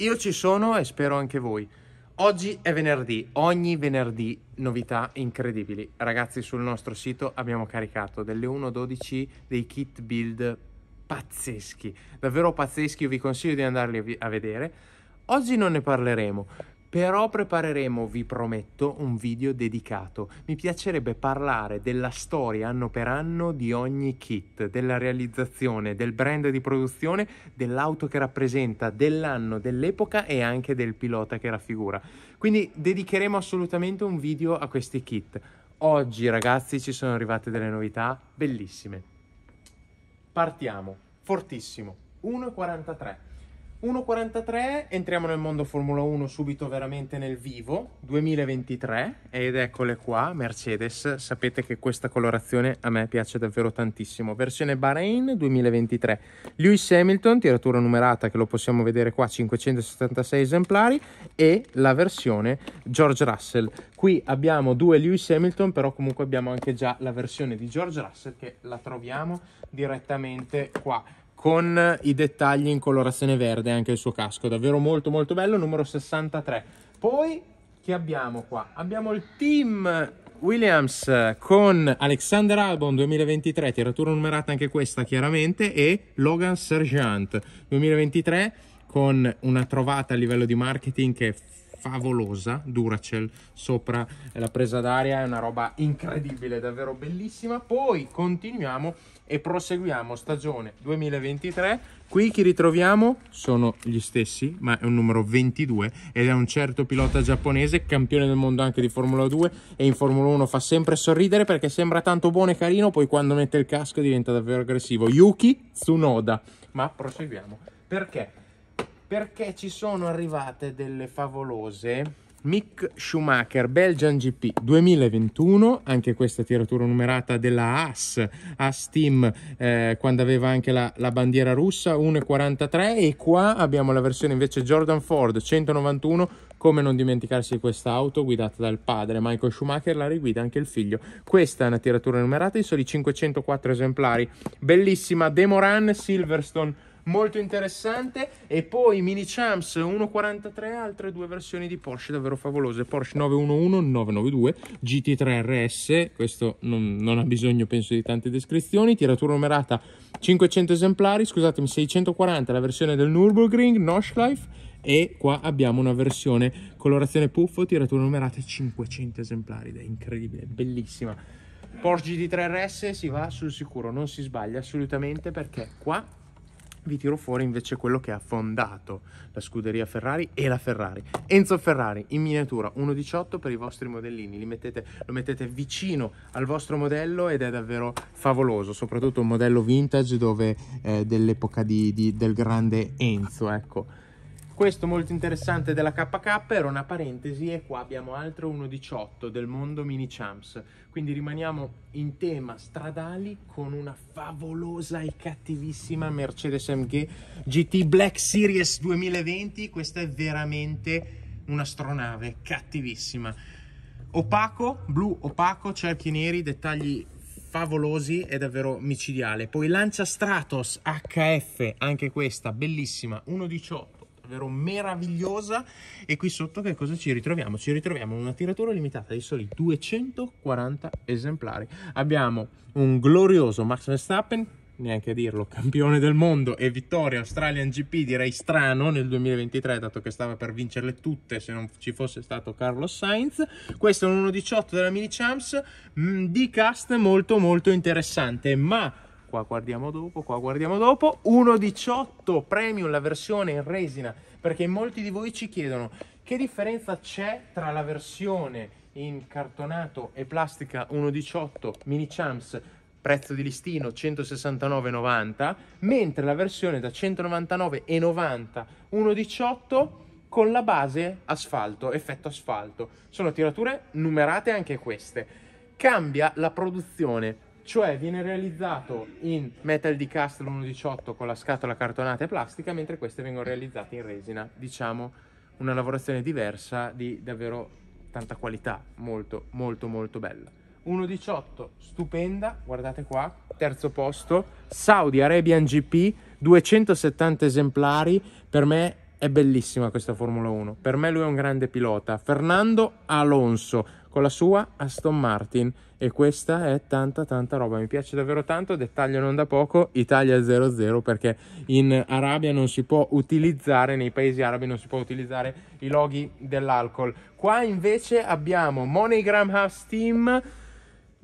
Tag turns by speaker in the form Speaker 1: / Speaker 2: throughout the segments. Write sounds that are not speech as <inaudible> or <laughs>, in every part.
Speaker 1: Io ci sono e spero anche voi. Oggi è venerdì, ogni venerdì novità incredibili. Ragazzi, sul nostro sito abbiamo caricato delle 1.12 dei kit build pazzeschi, davvero pazzeschi, io vi consiglio di andarli a vedere. Oggi non ne parleremo però prepareremo, vi prometto, un video dedicato. Mi piacerebbe parlare della storia anno per anno di ogni kit, della realizzazione, del brand di produzione, dell'auto che rappresenta, dell'anno, dell'epoca e anche del pilota che raffigura. Quindi dedicheremo assolutamente un video a questi kit. Oggi ragazzi ci sono arrivate delle novità bellissime. Partiamo, fortissimo, 1,43. 1.43, entriamo nel mondo Formula 1 subito veramente nel vivo, 2023, ed eccole qua, Mercedes, sapete che questa colorazione a me piace davvero tantissimo, versione Bahrain 2023, Lewis Hamilton, tiratura numerata che lo possiamo vedere qua, 576 esemplari, e la versione George Russell. Qui abbiamo due Lewis Hamilton, però comunque abbiamo anche già la versione di George Russell che la troviamo direttamente qua con i dettagli in colorazione verde anche il suo casco davvero molto molto bello numero 63 poi che abbiamo qua abbiamo il team Williams con Alexander Albon 2023 tiratura numerata anche questa chiaramente e Logan Sergeant 2023 con una trovata a livello di marketing che è favolosa Duracell sopra la presa d'aria è una roba incredibile davvero bellissima poi continuiamo e proseguiamo stagione 2023 qui chi ritroviamo sono gli stessi ma è un numero 22 ed è un certo pilota giapponese campione del mondo anche di Formula 2 e in Formula 1 fa sempre sorridere perché sembra tanto buono e carino poi quando mette il casco diventa davvero aggressivo Yuki Tsunoda ma proseguiamo perché perché ci sono arrivate delle favolose Mick Schumacher Belgian GP 2021 anche questa tiratura numerata della AS AS Team eh, quando aveva anche la, la bandiera russa 1.43 e qua abbiamo la versione invece Jordan Ford 191 come non dimenticarsi di questa auto guidata dal padre Michael Schumacher la riguida anche il figlio questa è una tiratura numerata di soli 504 esemplari bellissima Demoran Silverstone molto interessante e poi mini champs 1.43 altre due versioni di Porsche davvero favolose Porsche 911 992 GT3 RS questo non, non ha bisogno penso di tante descrizioni tiratura numerata 500 esemplari scusatemi 640 la versione del Nürburgring Noshlife e qua abbiamo una versione colorazione puffo tiratura numerata 500 esemplari ed è incredibile, bellissima Porsche GT3 RS si va sul sicuro, non si sbaglia assolutamente perché qua vi tiro fuori invece quello che ha fondato la scuderia Ferrari e la Ferrari. Enzo Ferrari in miniatura 1.18 per i vostri modellini, mettete, lo mettete vicino al vostro modello ed è davvero favoloso, soprattutto un modello vintage dove eh, dell'epoca del grande Enzo, ecco. Questo molto interessante della KK era una parentesi e qua abbiamo altro 1.18 del mondo mini champs. Quindi rimaniamo in tema stradali con una favolosa e cattivissima Mercedes MG GT Black Series 2020. Questa è veramente un'astronave cattivissima. Opaco, blu opaco, cerchi neri, dettagli favolosi è davvero micidiale. Poi lancia Stratos HF, anche questa bellissima, 1.18 davvero meravigliosa e qui sotto che cosa ci ritroviamo? Ci ritroviamo una tiratura limitata di soli 240 esemplari. Abbiamo un glorioso Max Verstappen neanche a dirlo, campione del mondo e vittoria Australian GP direi strano nel 2023 dato che stava per vincerle tutte se non ci fosse stato Carlos Sainz questo è un 1.18 della Mini Champs mm, di cast molto molto interessante ma qua guardiamo dopo, qua guardiamo dopo, 1.18 premium la versione in resina, perché molti di voi ci chiedono che differenza c'è tra la versione in cartonato e plastica 1.18 mini champs prezzo di listino 169,90 mentre la versione da 199,90 1.18 con la base asfalto, effetto asfalto. Sono tirature numerate anche queste. Cambia la produzione cioè viene realizzato in metal di cast 118 con la scatola cartonata e plastica, mentre queste vengono realizzate in resina, diciamo una lavorazione diversa di davvero tanta qualità, molto molto molto bella. 1.18, stupenda, guardate qua, terzo posto, Saudi Arabian GP, 270 esemplari, per me è bellissima questa Formula 1, per me lui è un grande pilota, Fernando Alonso, con la sua Aston Martin e questa è tanta tanta roba, mi piace davvero tanto, dettaglio non da poco, Italia 00 perché in Arabia non si può utilizzare, nei paesi arabi non si può utilizzare i loghi dell'alcol. Qua invece abbiamo MoneyGram Half Steam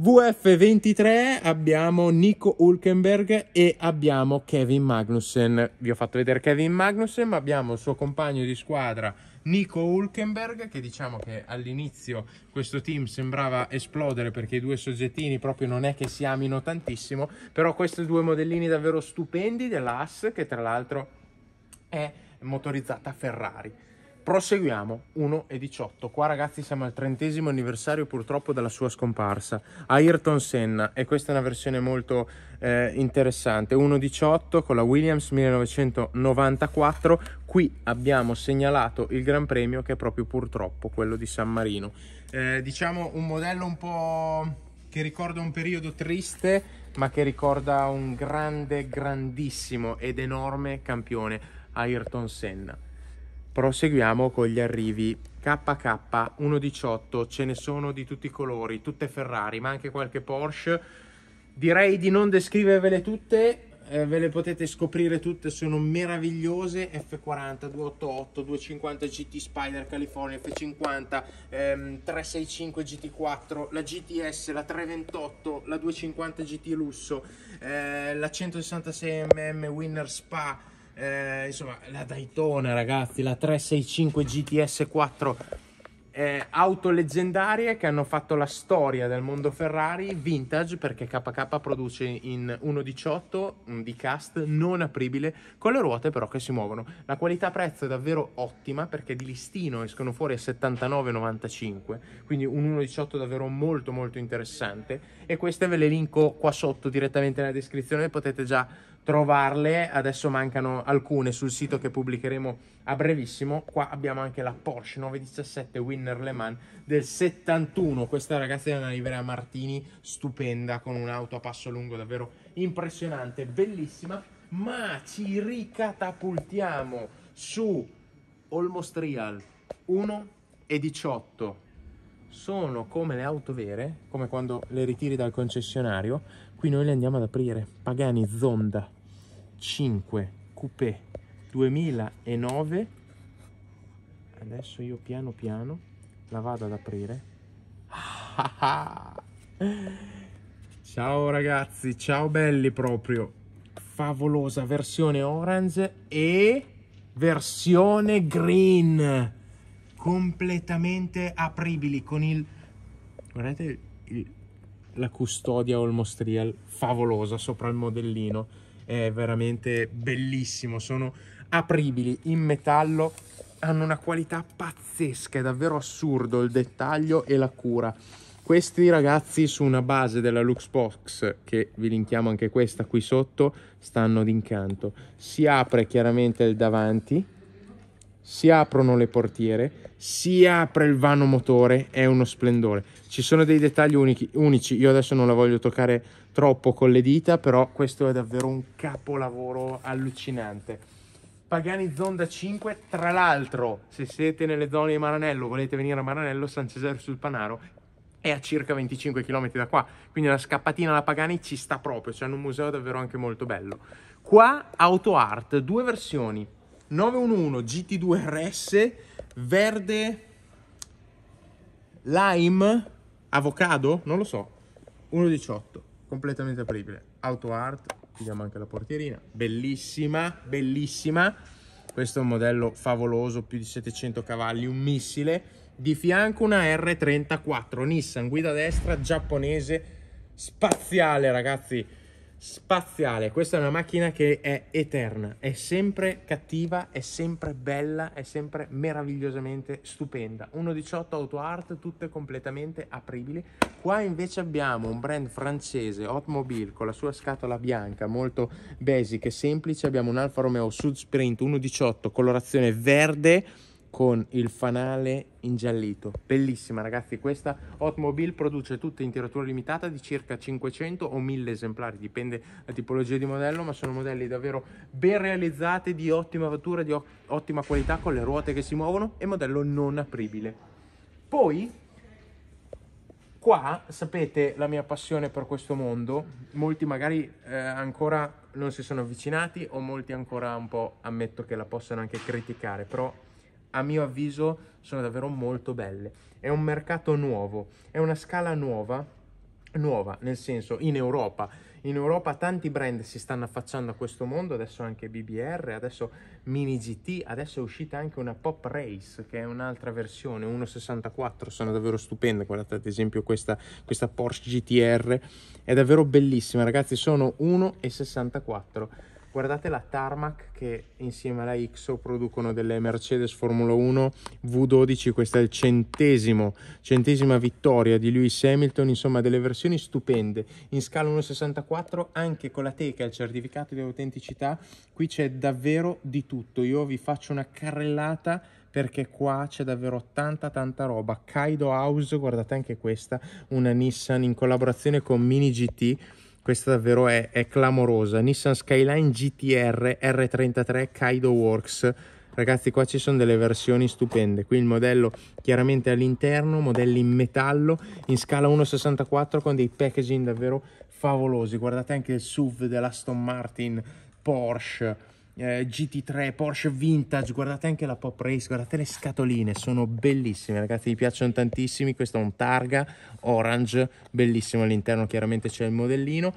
Speaker 1: VF23 abbiamo Nico Hulkenberg e abbiamo Kevin Magnussen. Vi ho fatto vedere Kevin Magnussen, ma abbiamo il suo compagno di squadra Nico Hulkenberg che diciamo che all'inizio questo team sembrava esplodere perché i due soggettini proprio non è che si amino tantissimo però questi due modellini davvero stupendi della Haas che tra l'altro è motorizzata Ferrari Proseguiamo 1.18. Qua ragazzi siamo al trentesimo anniversario purtroppo della sua scomparsa. Ayrton Senna e questa è una versione molto eh, interessante. 1.18 con la Williams 1994. Qui abbiamo segnalato il Gran Premio che è proprio purtroppo quello di San Marino. Eh, diciamo un modello un po' che ricorda un periodo triste ma che ricorda un grande, grandissimo ed enorme campione Ayrton Senna. Proseguiamo con gli arrivi KK 118, ce ne sono di tutti i colori, tutte Ferrari, ma anche qualche Porsche. Direi di non descrivervele tutte, eh, ve le potete scoprire tutte, sono meravigliose F40, 288, 250 GT Spider California, F50, ehm, 365 GT4, la GTS, la 328, la 250 GT Lusso, eh, la 166 mm Winner Spa, eh, insomma la Daytona ragazzi, la 365 GTS 4 eh, auto leggendarie che hanno fatto la storia del mondo Ferrari vintage perché KK produce in 1.18 di cast non apribile con le ruote però che si muovono la qualità prezzo è davvero ottima perché di listino escono fuori a 79,95 quindi un 1.18 davvero molto molto interessante e queste ve le linko qua sotto direttamente nella descrizione potete già trovarle. Adesso mancano alcune sul sito che pubblicheremo a brevissimo. Qua abbiamo anche la Porsche 917 Winner Le Mans del 71. Questa ragazza è una livrea Martini stupenda con un'auto a passo lungo davvero impressionante, bellissima. Ma ci ricatapultiamo su Almost Real 1 e 18 sono come le auto vere, come quando le ritiri dal concessionario, qui noi le andiamo ad aprire. Pagani Zonda 5 Coupé 2009, adesso io piano piano la vado ad aprire. <laughs> ciao ragazzi, ciao belli proprio, favolosa versione orange e versione green completamente apribili con il... Guardate il... la custodia almost real favolosa sopra il modellino. È veramente bellissimo. Sono apribili in metallo. Hanno una qualità pazzesca. È davvero assurdo il dettaglio e la cura. Questi ragazzi su una base della Luxbox, che vi linkiamo anche questa qui sotto, stanno d'incanto. Si apre chiaramente il davanti si aprono le portiere, si apre il vano motore, è uno splendore. Ci sono dei dettagli unici, unici, io adesso non la voglio toccare troppo con le dita, però questo è davvero un capolavoro allucinante. Pagani Zonda 5, tra l'altro, se siete nelle zone di Maranello, volete venire a Maranello, San Cesare sul Panaro, è a circa 25 km da qua, quindi la scappatina alla Pagani ci sta proprio, c'è cioè un museo davvero anche molto bello. Qua Auto Art, due versioni, 911 GT2 RS verde lime avocado non lo so 1.18 completamente apribile auto art chiudiamo anche la portierina bellissima bellissima questo è un modello favoloso più di 700 cavalli un missile di fianco una R34 Nissan guida destra giapponese spaziale ragazzi spaziale. Questa è una macchina che è eterna, è sempre cattiva, è sempre bella, è sempre meravigliosamente stupenda. 1.18 Auto Art, tutte completamente apribili. Qua invece abbiamo un brand francese, Hotmobile, con la sua scatola bianca, molto basic e semplice. Abbiamo un Alfa Romeo Sud Sprint 1.18, colorazione verde con il fanale ingiallito bellissima ragazzi questa Hotmobile produce tutte in tiratura limitata di circa 500 o 1000 esemplari dipende da tipologia di modello ma sono modelli davvero ben realizzati di ottima fattura di ottima qualità con le ruote che si muovono e modello non apribile poi qua sapete la mia passione per questo mondo molti magari eh, ancora non si sono avvicinati o molti ancora un po' ammetto che la possano anche criticare però a mio avviso sono davvero molto belle. È un mercato nuovo, è una scala nuova, nuova nel senso in Europa. In Europa tanti brand si stanno affacciando a questo mondo, adesso anche BBR, adesso Mini GT, adesso è uscita anche una Pop Race che è un'altra versione, 1.64, sono davvero stupende, guardate ad esempio questa, questa Porsche GTR, è davvero bellissima ragazzi, sono 1.64 Guardate la Tarmac che insieme alla XO producono delle Mercedes Formula 1 V12, questa è il centesimo, centesima vittoria di Lewis Hamilton, insomma delle versioni stupende, in scala 1.64 anche con la teca e il certificato di autenticità, qui c'è davvero di tutto, io vi faccio una carrellata perché qua c'è davvero tanta tanta roba, Kaido House, guardate anche questa, una Nissan in collaborazione con Mini GT, questa davvero è, è clamorosa, Nissan Skyline GTR R33 Kaido Works, ragazzi qua ci sono delle versioni stupende qui il modello chiaramente all'interno modelli in metallo in scala 1.64 con dei packaging davvero favolosi guardate anche il SUV dell'Aston Martin Porsche eh, GT3, Porsche Vintage, guardate anche la Pop Race, guardate le scatoline, sono bellissime ragazzi, mi piacciono tantissimi, questo è un targa orange, bellissimo all'interno, chiaramente c'è il modellino.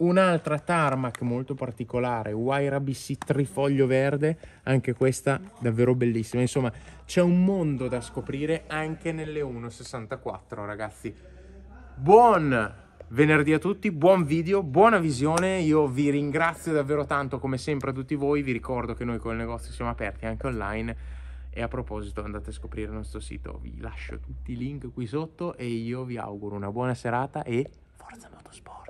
Speaker 1: Un'altra tarmac molto particolare, Waira BC trifoglio verde, anche questa davvero bellissima. Insomma, c'è un mondo da scoprire anche nelle 1.64 ragazzi. Buon venerdì a tutti, buon video, buona visione, io vi ringrazio davvero tanto come sempre a tutti voi, vi ricordo che noi con il negozio siamo aperti anche online e a proposito andate a scoprire il nostro sito, vi lascio tutti i link qui sotto e io vi auguro una buona serata e forza motorsport!